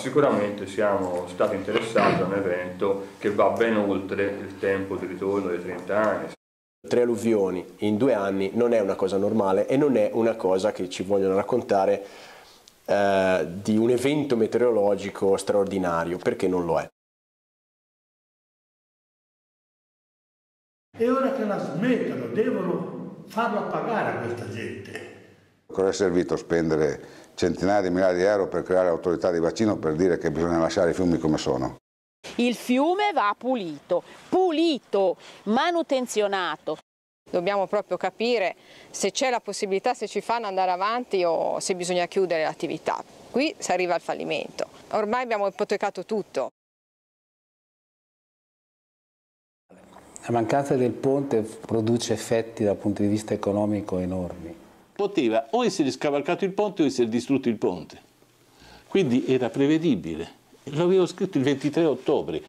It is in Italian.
Sicuramente siamo stati interessati a un evento che va ben oltre il tempo di ritorno dei 30 anni. Tre alluvioni in due anni non è una cosa normale e non è una cosa che ci vogliono raccontare eh, di un evento meteorologico straordinario, perché non lo è. E ora che la smettano, devono farla pagare a questa gente. Cosa è servito spendere centinaia di miliardi di euro per creare autorità di vaccino per dire che bisogna lasciare i fiumi come sono. Il fiume va pulito, pulito, manutenzionato. Dobbiamo proprio capire se c'è la possibilità, se ci fanno andare avanti o se bisogna chiudere l'attività. Qui si arriva al fallimento. Ormai abbiamo ipotecato tutto. La mancanza del ponte produce effetti dal punto di vista economico enormi poteva o essere scavalcato il ponte o essere distrutto il ponte. Quindi era prevedibile. L'avevo scritto il 23 ottobre.